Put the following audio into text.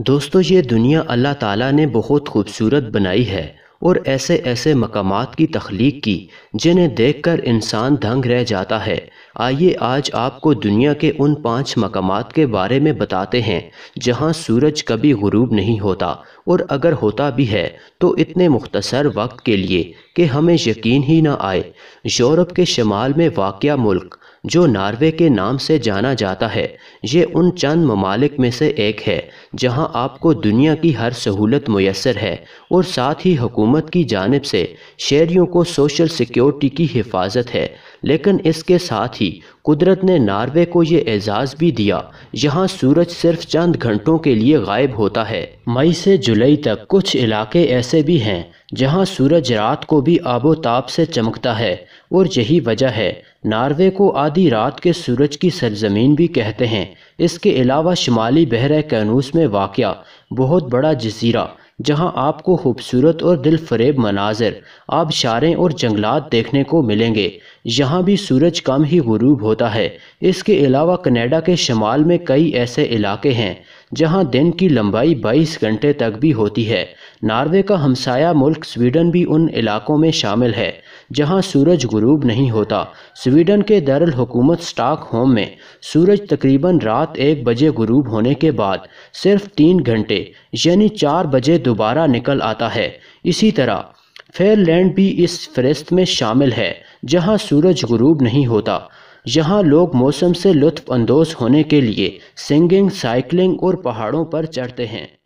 दोस्तों ये दुनिया अल्लाह ताला ने बहुत खूबसूरत बनाई है और ऐसे ऐसे मकाम की तख्लीक की जिन्हें देखकर इंसान दंग रह जाता है आइए आज आपको दुनिया के उन पांच मकाम के बारे में बताते हैं जहां सूरज कभी गुरूब नहीं होता और अगर होता भी है तो इतने मुख्तसर वक्त के लिए कि हमें यकीन ही ना आए यूरोप के शमाल में वाक़ मुल्क जो नार्वे के नाम से जाना जाता है ये उन चंद ममालिक में से एक है जहां आपको दुनिया की हर सहूलत मैसर है और साथ ही हुकूमत की जानब से शहरीों को सोशल सिक्योरिटी की हिफाजत है लेकिन इसके साथ ही कुदरत ने नार्वे को ये एजाज़ भी दिया यहाँ सूरज सिर्फ चंद घंटों के लिए गायब होता है मई से जुलाई तक कुछ इलाके ऐसे भी हैं जहां सूरज रात को भी आबोताब से चमकता है और यही वजह है नार्वे को आधी रात के सूरज की सरजमीन भी कहते हैं इसके अलावा शुमाली बहर कैनूस में वाक़ बहुत बड़ा जजीरा जहां आपको खूबसूरत और दिल फरेब मनाजर आबशारें और जंगलात देखने को मिलेंगे यहां भी सूरज कम ही गरूब होता है इसके अलावा कनाडा के शमाल में कई ऐसे इलाके हैं जहां दिन की लंबाई 22 घंटे तक भी होती है नार्वे का हमसाया मुल्क स्वीडन भी उन इलाकों में शामिल है जहां सूरज गुरूब नहीं होता स्वीडन के दरल हुकूमत होम में सूरज तकरीबन रात एक बजे गुरूब होने के बाद सिर्फ तीन घंटे यानी चार बजे दोबारा निकल आता है इसी तरह फेयरलैंड भी इस फहरिस्त में शामिल है जहाँ सूरज गुरूब नहीं होता यहाँ लोग मौसम से अंदोज़ होने के लिए सिंगिंग साइकिलिंग और पहाड़ों पर चढ़ते हैं